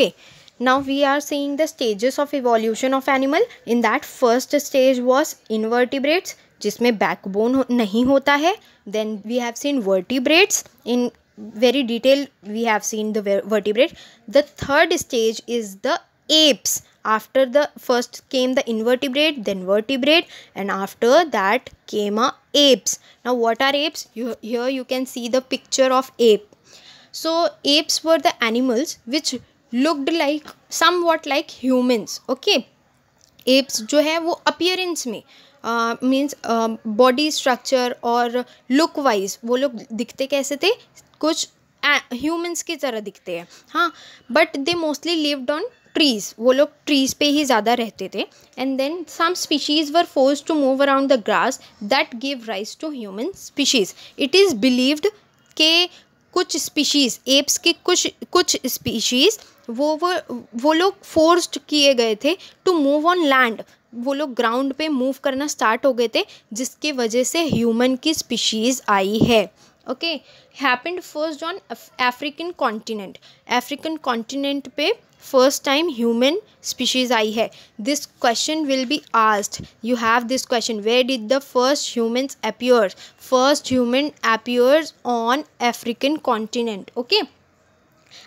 okay now we are seeing the stages of evolution of animal in that first stage was invertebrates जिसमें backbone नहीं होता है Then we have seen vertebrates. In very detail we have seen the vertebrate the third stage is the apes after the first came the invertebrate then vertebrate and after that came a apes now what are apes you, here you can see the picture of ape so apes were the animals which looked like somewhat like humans okay apes जो है वो appearance में means body structure और look wise वो लोग दिखते कैसे थे कुछ ह्यूमन्स uh, की तरह दिखते हैं हाँ but they mostly lived on trees वो लोग ट्रीज़ पे ही ज़्यादा रहते थे and then some species were force to move around the grass that give rise to human species it is believed के कुछ स्पीशीज़ एप्स के कुछ कुछ स्पीशीज़ वो वो वो लोग फोर्स्ड किए गए थे टू मूव ऑन लैंड वो लोग ग्राउंड पे मूव करना स्टार्ट हो गए थे जिसके वजह से ह्यूमन की स्पीशीज़ आई है okay happened first on Af african continent african continent पे फर्स्ट टाइम ह्यूमन स्पीशीज आई है this question will be asked you have this question where did the first humans appears first human appears on African continent okay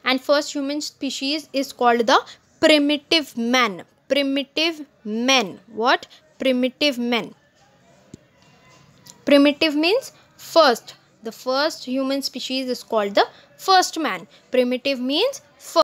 and first human species is called the primitive man primitive man what primitive man primitive means first the first human species is called the first man. Primitive means first.